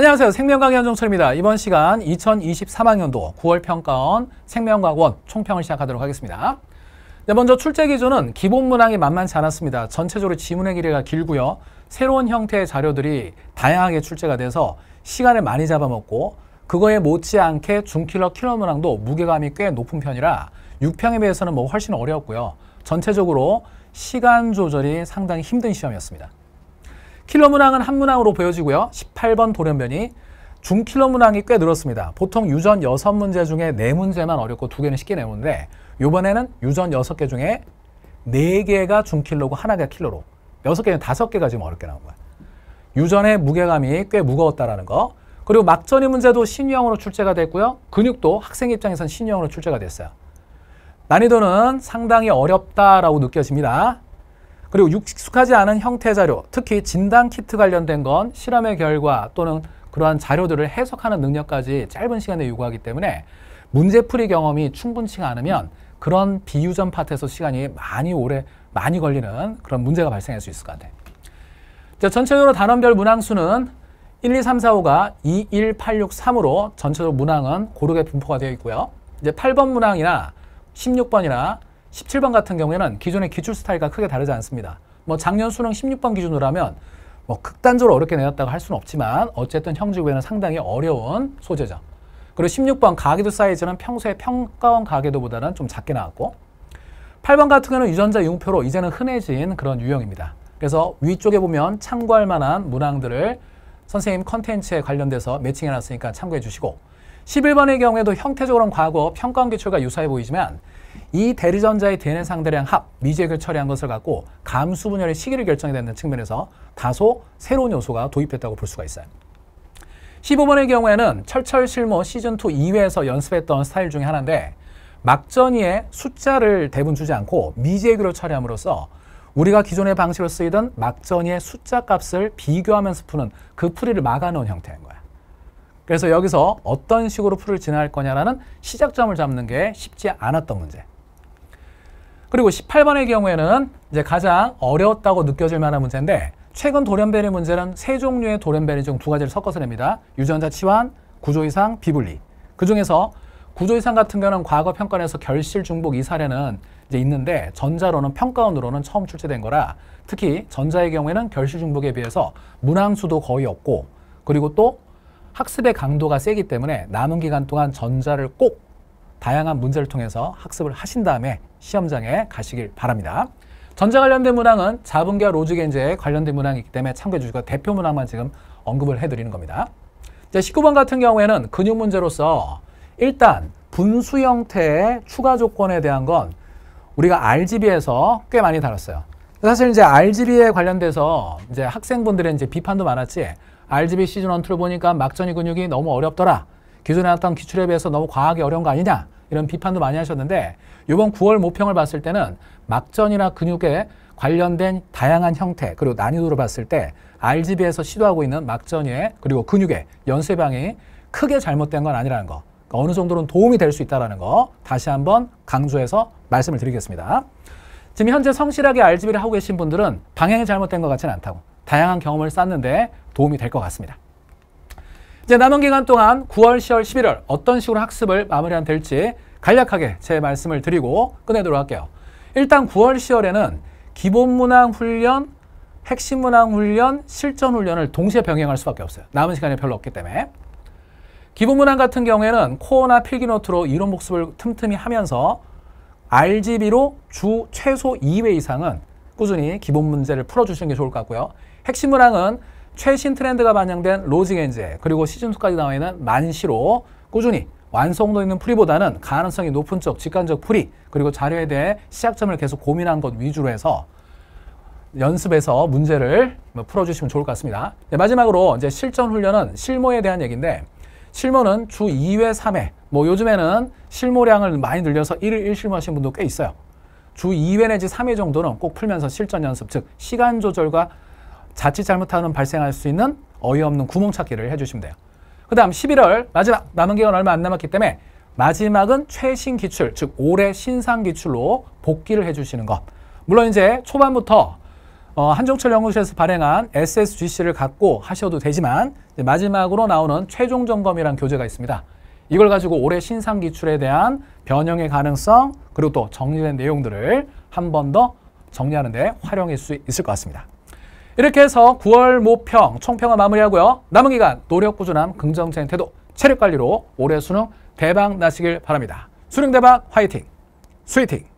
안녕하세요. 생명과학의 현종철입니다. 이번 시간 2023학년도 9월 평가원 생명과학원 총평을 시작하도록 하겠습니다. 네, 먼저 출제 기준은 기본 문항이 만만치 않았습니다. 전체적으로 지문의 길이가 길고요. 새로운 형태의 자료들이 다양하게 출제가 돼서 시간을 많이 잡아먹고 그거에 못지않게 중킬러 킬러 문항도 무게감이 꽤 높은 편이라 6평에 비해서는 뭐 훨씬 어려웠고요. 전체적으로 시간 조절이 상당히 힘든 시험이었습니다. 킬러 문항은 한 문항으로 보여지고요. 18번 돌연변이 중킬러 문항이 꽤 늘었습니다. 보통 유전 6문제 중에 4문제만 어렵고 2개는 쉽게 내는데 요번에는 유전 6개 중에 4개가 중킬러고 하나가 킬러로 6개는 5개가 지금 어렵게 나온 거예요 유전의 무게감이 꽤 무거웠다라는 거. 그리고 막전이 문제도 신유형으로 출제가 됐고요. 근육도 학생 입장에선 신유형으로 출제가 됐어요. 난이도는 상당히 어렵다라고 느껴집니다. 그리고 익숙하지 않은 형태 자료, 특히 진단 키트 관련된 건 실험의 결과 또는 그러한 자료들을 해석하는 능력까지 짧은 시간에 요구하기 때문에 문제풀이 경험이 충분치가 않으면 그런 비유전 파트에서 시간이 많이 오래 많이 걸리는 그런 문제가 발생할 수 있을 것 같아요. 자, 전체적으로 단원별 문항수는 1, 2, 3, 4, 5가 2, 1, 8, 6, 3으로 전체적 문항은 고르게 분포가 되어 있고요. 이제 8번 문항이나 16번이나 17번 같은 경우에는 기존의 기출 스타일과 크게 다르지 않습니다. 뭐 작년 수능 16번 기준으로 하면 뭐 극단적으로 어렵게 내놨다고 할 수는 없지만 어쨌든 형제구에는 상당히 어려운 소재죠. 그리고 16번 가계도 사이즈는 평소에 평가원 가계도보다는 좀 작게 나왔고 8번 같은 경우는 유전자 융표로 이제는 흔해진 그런 유형입니다. 그래서 위쪽에 보면 참고할 만한 문항들을 선생님 컨텐츠에 관련돼서 매칭해놨으니까 참고해 주시고 11번의 경우에도 형태적으로는 과거 평가원 기출과 유사해 보이지만 이 대리전자의 DNA 상대량 합, 미제액을 처리한 것을 갖고 감수 분열의 시기를 결정해야 는 측면에서 다소 새로운 요소가 도입됐다고 볼 수가 있어요. 15번의 경우에는 철철실무 시즌2 2회에서 연습했던 스타일 중에 하나인데 막전이의 숫자를 대분 주지 않고 미제액으로 처리함으로써 우리가 기존의 방식으로 쓰이던 막전이의 숫자 값을 비교하면서 푸는 그 풀이를 막아놓은 형태인 거야. 그래서 여기서 어떤 식으로 풀을 진행할 거냐라는 시작점을 잡는 게 쉽지 않았던 문제. 그리고 18번의 경우에는 이제 가장 어려웠다고 느껴질 만한 문제인데 최근 돌연변이 문제는 세 종류의 돌연변이 중 두 가지를 섞어서 냅니다. 유전자 치환, 구조 이상, 비분리. 그중에서 구조 이상 같은 경우는 과거 평가에서 원 결실 중복 이 사례는 이제 있는데 전자로는 평가원으로는 처음 출제된 거라 특히 전자의 경우에는 결실 중복에 비해서 문항수도 거의 없고 그리고 또 학습의 강도가 세기 때문에 남은 기간 동안 전자를 꼭 다양한 문제를 통해서 학습을 하신 다음에 시험장에 가시길 바랍니다. 전자 관련된 문항은 자본계와 로직엔제에 관련된 문항이기 때문에 참고해 주시고 대표 문항만 지금 언급을 해드리는 겁니다. 이 19번 같은 경우에는 근육 문제로서 일단 분수 형태의 추가 조건에 대한 건 우리가 RGB에서 꽤 많이 다뤘어요. 사실 이제 RGB에 관련돼서 이제 학생분들의 이제 비판도 많았지 RGB 시즌 1, 2를 보니까 막전이 근육이 너무 어렵더라. 기존에 나왔던 기출에 비해서 너무 과하게 어려운 거 아니냐. 이런 비판도 많이 하셨는데 이번 9월 모평을 봤을 때는 막전이나 근육에 관련된 다양한 형태 그리고 난이도로 봤을 때 RGB에서 시도하고 있는 막전의 그리고 근육의 연쇄 방이 크게 잘못된 건 아니라는 거 그러니까 어느 정도는 도움이 될 수 있다는 거 다시 한번 강조해서 말씀을 드리겠습니다. 지금 현재 성실하게 RGB를 하고 계신 분들은 방향이 잘못된 것 같지는 않다고 다양한 경험을 쌓는데 도움이 될 것 같습니다. 이제 남은 기간 동안 9월, 10월, 11월 어떤 식으로 학습을 마무리하면 될지 간략하게 제 말씀을 드리고 끝내도록 할게요. 일단 9월, 10월에는 기본문항 훈련, 핵심문항 훈련, 실전 훈련을 동시에 병행할 수밖에 없어요. 남은 시간이 별로 없기 때문에. 기본문항 같은 경우에는 코어나 필기노트로 이론 복습을 틈틈이 하면서 RGB로 주 최소 2회 이상은 꾸준히 기본 문제를 풀어주시는 게 좋을 것 같고요. 핵심 문항은 최신 트렌드가 반영된 로징 엔젤 그리고 시즌2까지 나와 있는 만시로 꾸준히 완성도 있는 풀이보다는 가능성이 높은 쪽 직관적 풀이 그리고 자료에 대해 시작점을 계속 고민한 것 위주로 해서 연습해서 문제를 뭐 풀어주시면 좋을 것 같습니다. 네, 마지막으로 이제 실전 훈련은 실무에 대한 얘기인데 실무는 주 2회, 3회 뭐 요즘에는 실무량을 많이 늘려서 1일 1실무 하시는 분도 꽤 있어요. 주 2회 내지 3회 정도는 꼭 풀면서 실전 연습 즉 시간 조절과 자칫 잘못하면 발생할 수 있는 어이없는 구멍 찾기를 해주시면 돼요. 그 다음 11월 마지막 남은 기간 얼마 안 남았기 때문에 마지막은 최신 기출, 즉 올해 신상 기출로 복귀를 해주시는 것. 물론 이제 초반부터 어, 한종철 연구실에서 발행한 SSGC를 갖고 하셔도 되지만 마지막으로 나오는 최종 점검이란 교재가 있습니다. 이걸 가지고 올해 신상 기출에 대한 변형의 가능성 그리고 또 정리된 내용들을 한 번 더 정리하는 데 활용할 수 있을 것 같습니다. 이렇게 해서 9월 모평 총평을 마무리하고요. 남은 기간 노력 꾸준함 긍정적인 태도 체력 관리로 올해 수능 대박 나시길 바랍니다. 수능 대박 화이팅! 스위팅!